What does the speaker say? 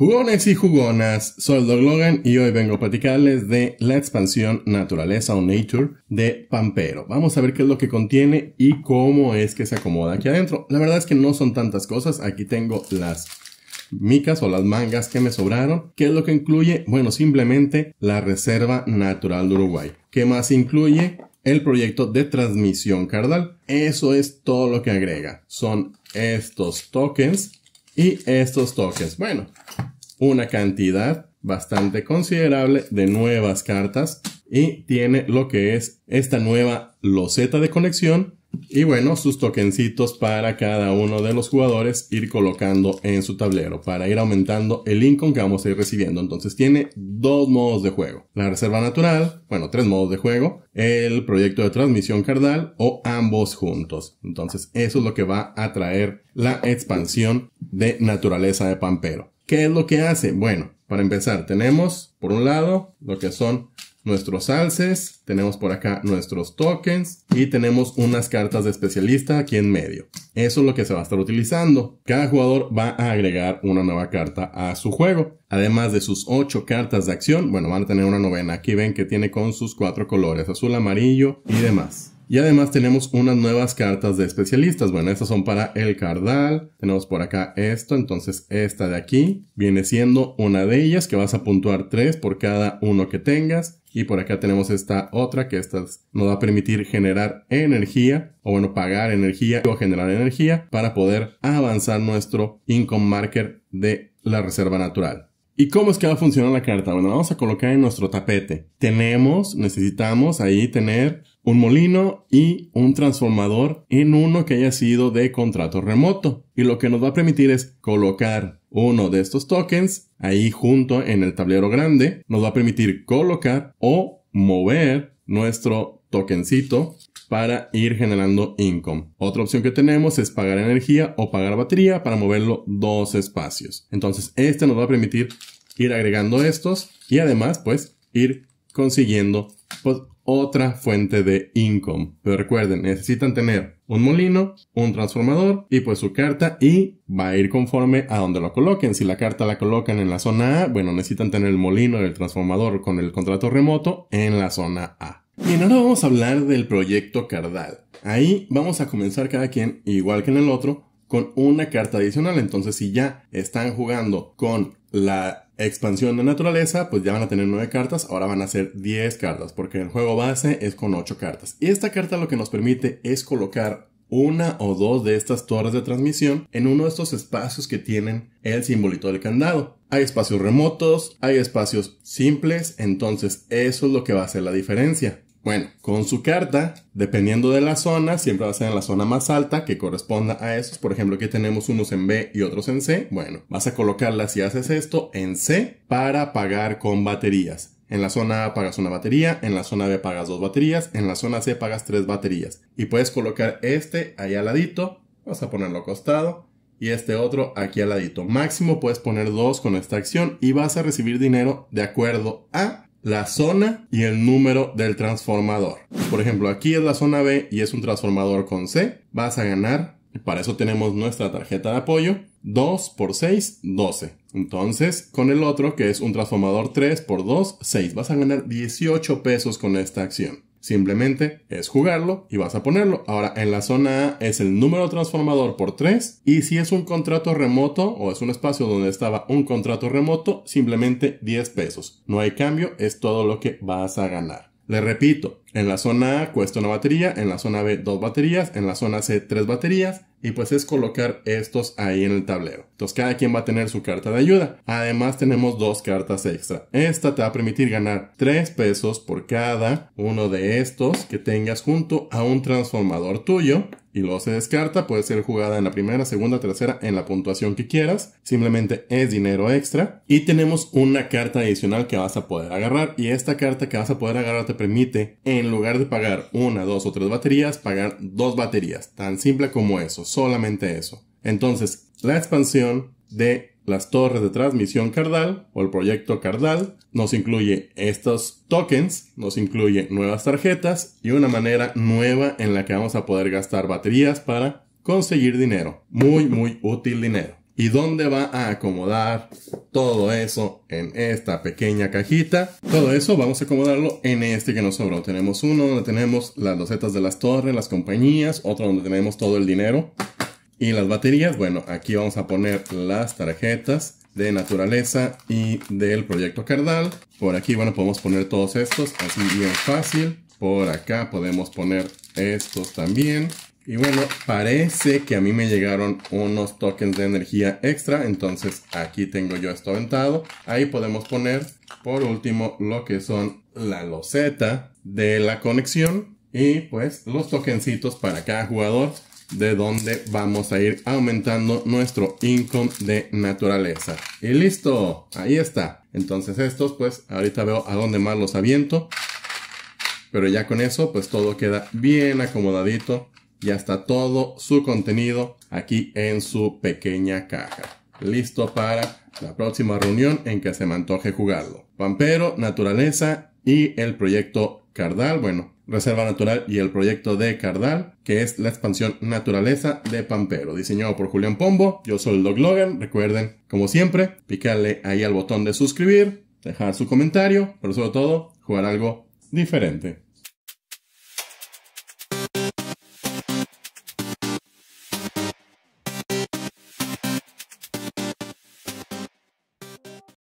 Jugones y jugonas, soy Doug Logan y hoy vengo a platicarles de la expansión Naturaleza o Nature de Pampero. Vamos a ver qué es lo que contiene y cómo es que se acomoda aquí adentro. La verdad es que no son tantas cosas, aquí tengo las micas o las mangas que me sobraron. ¿Qué es lo que incluye? Bueno, simplemente la Reserva Natural de Uruguay. ¿Qué más incluye? El proyecto de transmisión cardal. Eso es todo lo que agrega. Son estos tokens y estos tokens. Bueno, una cantidad bastante considerable de nuevas cartas y tiene lo que es esta nueva loseta de conexión y bueno, sus tokencitos para cada uno de los jugadores ir colocando en su tablero para ir aumentando el income que vamos a ir recibiendo. Entonces tiene dos modos de juego. La reserva natural, bueno, tres modos de juego, el proyecto de transmisión cardal o ambos juntos. Entonces eso es lo que va a traer la expansión de naturaleza de Pampero. ¿Qué es lo que hace? Bueno, para empezar, tenemos por un lado lo que son nuestros alces, tenemos por acá nuestros tokens y tenemos unas cartas de especialista aquí en medio. Eso es lo que se va a estar utilizando. Cada jugador va a agregar una nueva carta a su juego. Además de sus 8 cartas de acción, bueno, van a tener una novena. Aquí ven que tiene con sus cuatro colores, azul, amarillo y demás. Y además tenemos unas nuevas cartas de especialistas. Bueno, estas son para el cardal. Tenemos por acá esto. Entonces esta de aquí viene siendo una de ellas que vas a puntuar tres por cada uno que tengas. Y por acá tenemos esta otra que esta nos va a permitir generar energía o bueno, pagar energía o generar energía para poder avanzar nuestro income marker de la reserva natural. ¿Y cómo es que va a funcionar la carta? Bueno, vamos a colocar en nuestro tapete. Tenemos, necesitamos ahí tener un molino y un transformador en uno que haya sido de contrato remoto. Y lo que nos va a permitir es colocar uno de estos tokens ahí junto en el tablero grande. Nos va a permitir colocar o mover nuestro tokencito para ir generando income. Otra opción que tenemos es pagar energía o pagar batería para moverlo dos espacios. Entonces, este nos va a permitir ir agregando estos y además pues ir consiguiendo pues, otra fuente de income. Pero recuerden, necesitan tener un molino, un transformador y pues su carta y va a ir conforme a donde lo coloquen. Si la carta la colocan en la zona A, bueno, necesitan tener el molino y el transformador con el contrato remoto en la zona A. Bien, ahora vamos a hablar del proyecto Cardal. Ahí vamos a comenzar cada quien, igual que en el otro, con una carta adicional. Entonces, si ya están jugando con la expansión de naturaleza, pues ya van a tener nueve cartas, ahora van a ser 10 cartas, porque el juego base es con ocho cartas. Y esta carta lo que nos permite es colocar una o dos de estas torres de transmisión en uno de estos espacios que tienen el simbolito del candado. Hay espacios remotos, hay espacios simples, entonces eso es lo que va a hacer la diferencia. Bueno, con su carta, dependiendo de la zona, siempre va a ser en la zona más alta que corresponda a esos. Por ejemplo, aquí tenemos unos en B y otros en C. Bueno, vas a colocarlas y haces esto en C para pagar con baterías. En la zona A pagas una batería, en la zona B pagas dos baterías, en la zona C pagas tres baterías. Y puedes colocar este ahí al ladito, vas a ponerlo acostado, y este otro aquí al ladito. Máximo puedes poner dos con esta acción y vas a recibir dinero de acuerdo a la zona y el número del transformador. Por ejemplo, aquí es la zona B y es un transformador con C. Vas a ganar, para eso tenemos nuestra tarjeta de apoyo, 2 por 6, 12. Entonces, con el otro, que es un transformador 3 por 2, 6. Vas a ganar 18 pesos con esta acción. Simplemente es jugarlo y vas a ponerlo. Ahora, en la zona A es el número transformador por 3 y si es un contrato remoto o es un espacio donde estaba un contrato remoto, simplemente 10 pesos. No hay cambio, es todo lo que vas a ganar. Le repito, en la zona A cuesta una batería, en la zona B dos baterías, en la zona C tres baterías, y pues es colocar estos ahí en el tablero. Entonces cada quien va a tener su carta de ayuda. Además tenemos dos cartas extra. Esta te va a permitir ganar 3 pesos por cada uno de estos que tengas junto a un transformador tuyo y luego se descarta, puede ser jugada en la primera, segunda, tercera, en la puntuación que quieras, simplemente es dinero extra y tenemos una carta adicional que vas a poder agarrar y esta carta que vas a poder agarrar te permite en lugar de pagar una, dos o tres baterías, pagar dos baterías, tan simple como eso, solamente eso. Entonces, la expansión de las torres de transmisión cardal o el proyecto cardal, nos incluye estos tokens, nos incluye nuevas tarjetas y una manera nueva en la que vamos a poder gastar baterías para conseguir dinero. Muy, muy útil dinero. ¿Y dónde va a acomodar todo eso en esta pequeña cajita? Todo eso vamos a acomodarlo en este que nos sobró. Tenemos uno donde tenemos las docetas de las torres, las compañías, otro donde tenemos todo el dinero y las baterías, bueno, aquí vamos a poner las tarjetas de naturaleza y del proyecto cardal. Por aquí, bueno, podemos poner todos estos, así bien fácil. Por acá podemos poner estos también. Y bueno, parece que a mí me llegaron unos tokens de energía extra, entonces aquí tengo yo esto aventado. Ahí podemos poner, por último, lo que son la loseta de la conexión y pues los tokencitos para cada jugador de donde vamos a ir aumentando nuestro income de naturaleza. Y listo, ahí está. Entonces estos pues ahorita veo a dónde más los aviento. Pero ya con eso pues todo queda bien acomodadito. y hasta todo su contenido aquí en su pequeña caja. Listo para la próxima reunión en que se me antoje jugarlo. Pampero, naturaleza y el proyecto Cardal, bueno, Reserva Natural y el proyecto de Cardal, que es la expansión Naturaleza de Pampero, diseñado por Julián Pombo. Yo soy el Doc Logan, recuerden, como siempre, picarle ahí al botón de suscribir, dejar su comentario, pero sobre todo, jugar algo diferente.